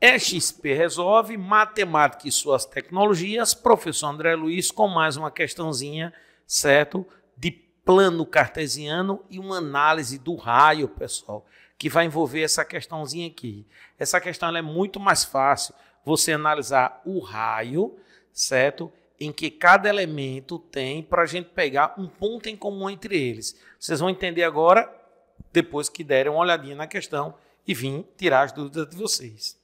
EXP Resolve, Matemática e Suas Tecnologias, professor André Luiz, com mais uma questãozinha, certo? De plano cartesiano e uma análise do raio, pessoal, que vai envolver essa questãozinha aqui. Essa questão é muito mais fácil você analisar o raio, certo? Em que cada elemento tem para a gente pegar um ponto em comum entre eles. Vocês vão entender agora, depois que derem uma olhadinha na questão e vim tirar as dúvidas de vocês.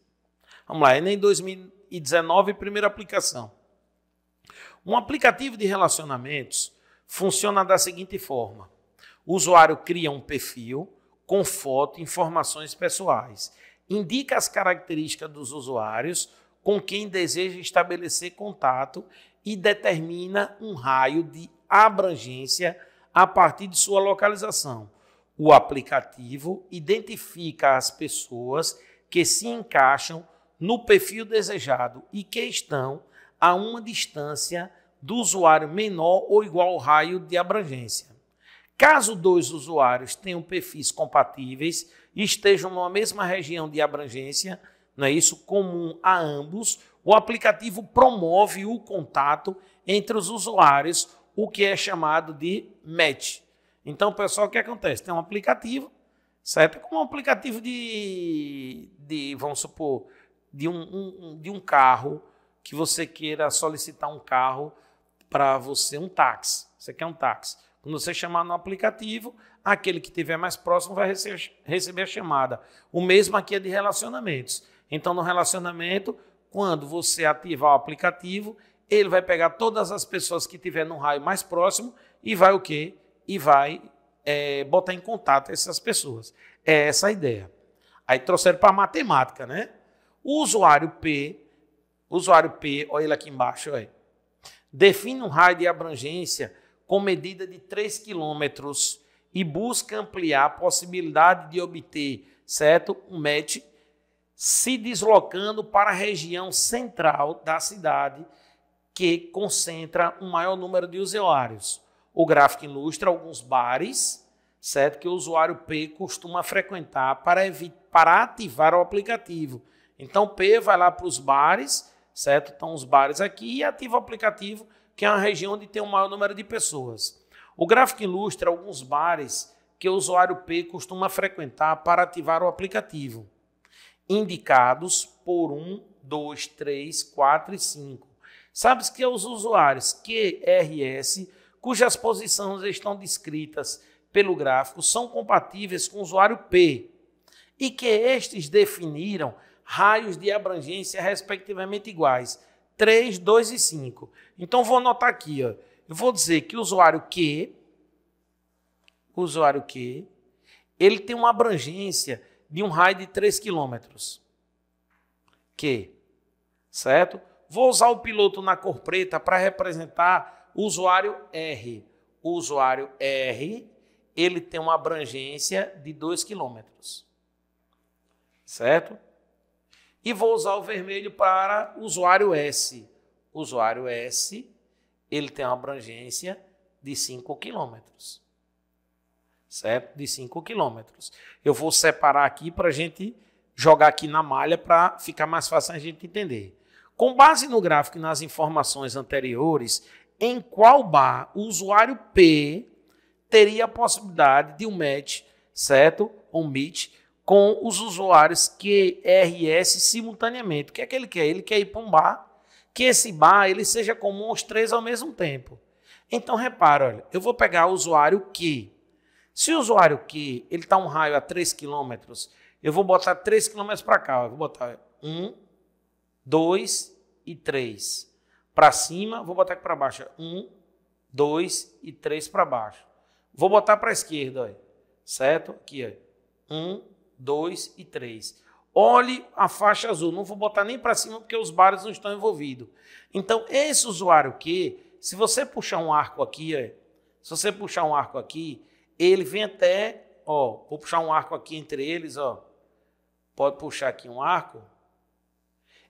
Vamos lá, Enem 2019, primeira aplicação. Um aplicativo de relacionamentos funciona da seguinte forma: o usuário cria um perfil com foto e informações pessoais, indica as características dos usuários com quem deseja estabelecer contato e determina um raio de abrangência a partir de sua localização. O aplicativo identifica as pessoas que se encaixam no perfil desejado e que estão a uma distância do usuário menor ou igual ao raio de abrangência. Caso dois usuários tenham perfis compatíveis e estejam numa mesma região de abrangência, não é isso comum a ambos, o aplicativo promove o contato entre os usuários, o que é chamado de match. Então, pessoal, o que acontece? Tem um aplicativo, certo? Como um aplicativo de, de vamos supor, de um, um, de um carro que você queira solicitar um carro para você, um táxi. Você quer um táxi. Quando você chamar no aplicativo, aquele que estiver mais próximo vai receber a chamada. O mesmo aqui é de relacionamentos. Então, no relacionamento, quando você ativar o aplicativo, ele vai pegar todas as pessoas que tiver no raio mais próximo e vai o quê? E vai é, botar em contato essas pessoas. É essa a ideia. Aí trouxeram para matemática, né? O usuário P, usuário P, olha ele aqui embaixo, olha, define um raio de abrangência com medida de 3 km e busca ampliar a possibilidade de obter, certo, um match, se deslocando para a região central da cidade que concentra um maior número de usuários. O gráfico ilustra alguns bares, certo, que o usuário P costuma frequentar para, para ativar o aplicativo então P vai lá para os bares, certo? Estão os bares aqui e ativa o aplicativo, que é uma região onde tem o maior número de pessoas. O gráfico ilustra alguns bares que o usuário P costuma frequentar para ativar o aplicativo, indicados por 1, 2, 3, 4 e 5. Sabes que é os usuários QRS, cujas posições estão descritas pelo gráfico, são compatíveis com o usuário P, e que estes definiram raios de abrangência respectivamente iguais, 3, 2 e 5. Então vou anotar aqui, ó. Eu vou dizer que o usuário Q, o usuário Q, ele tem uma abrangência de um raio de 3 quilômetros. Q, certo? Vou usar o piloto na cor preta para representar o usuário R. O usuário R, ele tem uma abrangência de 2 quilômetros, certo? e vou usar o vermelho para usuário S. Usuário S, ele tem uma abrangência de 5 quilômetros. Certo? De 5 quilômetros. Eu vou separar aqui para a gente jogar aqui na malha para ficar mais fácil a gente entender. Com base no gráfico e nas informações anteriores, em qual bar o usuário P teria a possibilidade de um match, certo? Um meet com os usuários QRS simultaneamente. O que é que ele quer? Ele quer ir para um bar, que esse bar ele seja comum aos três ao mesmo tempo. Então repara, olha, eu vou pegar o usuário Q. Se o usuário Q está um raio a 3 km, eu vou botar 3 km para cá. Eu vou botar 1, 2 e 3 para cima, vou botar aqui para baixo. 1, 2 e 3 para baixo. Vou botar para a esquerda, ó. certo? Aqui, ó. 1, 2 e 3. Olhe a faixa azul, não vou botar nem para cima porque os bares não estão envolvidos. Então, esse usuário que, se você puxar um arco aqui, é, se você puxar um arco aqui, ele vem até, ó, vou puxar um arco aqui entre eles, ó. Pode puxar aqui um arco.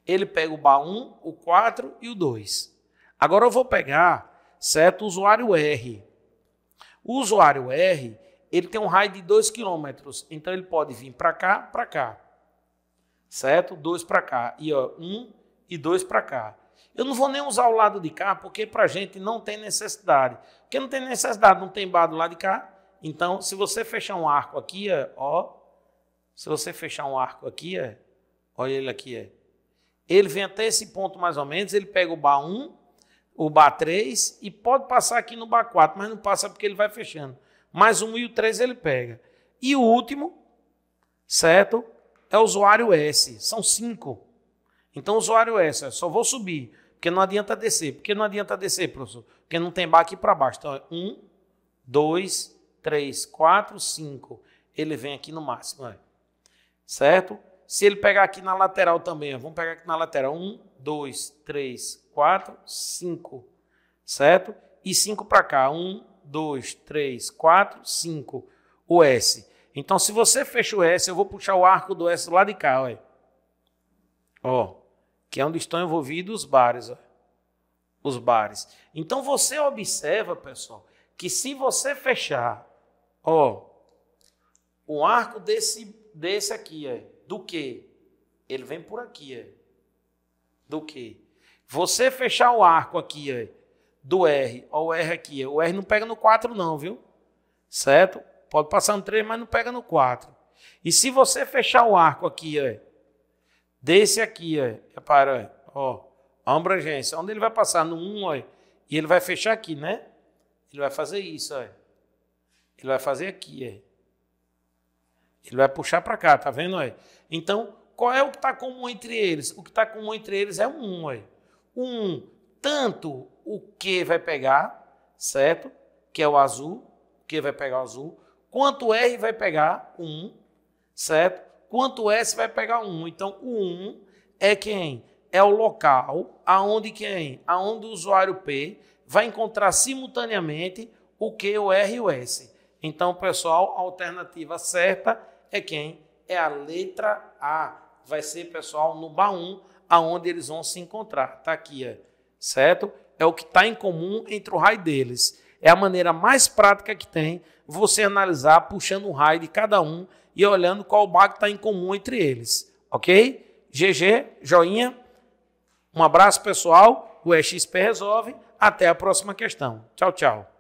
Ele pega o bar 1, o 4 e o 2. Agora eu vou pegar, certo, o usuário R. O usuário R, ele tem um raio de 2 quilômetros. Então ele pode vir para cá, para cá. Certo? Dois para cá. E ó, um e dois para cá. Eu não vou nem usar o lado de cá, porque para a gente não tem necessidade. Porque não tem necessidade, não tem bar do lado de cá. Então, se você fechar um arco aqui, é, ó. Se você fechar um arco aqui, ó, é. olha ele aqui, Ó, é. Ele vem até esse ponto mais ou menos, ele pega o bar 1, o bar 3 e pode passar aqui no bar 4, mas não passa porque ele vai fechando mais um e o três ele pega. E o último, certo? É o usuário S. São cinco. Então, usuário S, só vou subir, porque não adianta descer. Porque não adianta descer, professor? Porque não tem bar aqui para baixo. Então, é um, dois, três, quatro, cinco. Ele vem aqui no máximo, é. certo? Se ele pegar aqui na lateral também, ó, vamos pegar aqui na lateral. Um, dois, três, quatro, cinco, certo? E cinco para cá. Um, 2, 3, 4, 5. O S. Então, se você fecha o S, eu vou puxar o arco do S lá de cá, olha. Ó, que é onde estão envolvidos os bares, ó. Os bares. Então, você observa, pessoal, que se você fechar, ó, o arco desse, desse aqui, ó, do que? Ele vem por aqui, ó. Do que? Você fechar o arco aqui, ó do R. Olha o R aqui. O R não pega no 4, não, viu? Certo? Pode passar no 3, mas não pega no 4. E se você fechar o arco aqui, ó, desse aqui, ó, repara, ó, a abrangência, onde ele vai passar no 1, ó, e ele vai fechar aqui, né? Ele vai fazer isso, ó. Ele vai fazer aqui, ó. Ele vai puxar para cá, tá vendo, ó? Então, qual é o que está comum entre eles? O que está comum entre eles é o 1, ó. O 1 tanto o Q vai pegar, certo? Que é o azul, o Q vai pegar o azul, quanto o R vai pegar o 1, certo? Quanto o S vai pegar o 1. Então, o 1 é quem? É o local aonde quem? Aonde o usuário P vai encontrar simultaneamente o Q, o R e o S. Então, pessoal, a alternativa certa é quem? É a letra A. Vai ser, pessoal, no baú, aonde eles vão se encontrar. Tá aqui, ó certo? É o que está em comum entre o raio deles. É a maneira mais prática que tem você analisar puxando o raio de cada um e olhando qual bug está em comum entre eles, ok? GG, joinha. Um abraço, pessoal. O EXP resolve. Até a próxima questão. Tchau, tchau.